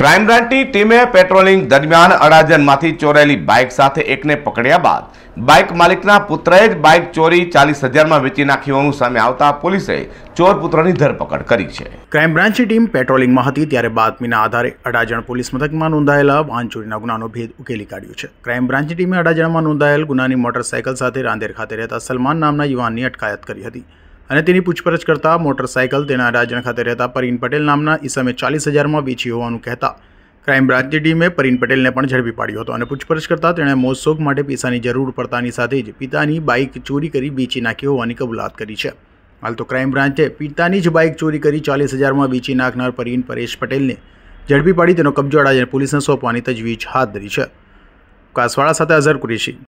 crime બ્રાન્ચની ટીમે patrolling દરમિયાન અડાજણમાંથી ચોરાયેલી બાઇક સાથે એકને પકડ્યા બાદ બાઇક માલિકના પુત્રએ જ બાઇક ચોરી ચાલીસ હજારમાં વેચી નાખી હોવાનું સામે આવતા પોલીસે ચોર પુત્રની ધરપકડ કરી છે ક્રાઇમ બ્રાન્ચની ટીમ પેટ્રોલિંગમાં હતી ત્યારે બાતમીના આધારે અડાજણ પોલીસ મથકમાં નોંધાયેલા વાહન ચોરીના ગુનાનો ભેદ ઉકેલી કાઢ્યો છે ક્રાઇમ બ્રાન્ચની ટીમે અડાજણમાં નોંધાયેલ ગુનાની મોટરસાઇકલ સાથે રાંદેર ખાતે રહેતા સલમાન નામના યુવાનની અટકાયત કરી હતી અને તેની પૂછપરછ કરતા મોટરસાયકલ તેના રાજણ ખાતે રહેતા પરીન પટેલ નામના ઈસમે ચાલીસ હજારમાં વેચી હોવાનું કહેતા ક્રાઇમ બ્રાન્ચની ટીમે પરીન પટેલને પણ ઝડપી પાડ્યો હતો અને પૂછપરછ કરતાં તેણે મોજશોખ માટે પૈસાની જરૂર પડતાની સાથે જ પિતાની બાઇક ચોરી કરી વેચી નાખી હોવાની કબૂલાત કરી છે હાલ તો ક્રાઇમ બ્રાન્ચે પિતાની જ બાઇક ચોરી કરી ચાલીસ હજારમાં વેચી નાખનાર પરીન પરેશ પટેલને ઝડપી પાડી તેનો કબજો અડાજીને પોલીસને સોંપવાની તજવીજ હાથ ધરી છે કાસવાળા સાથે અઝર કુરેશી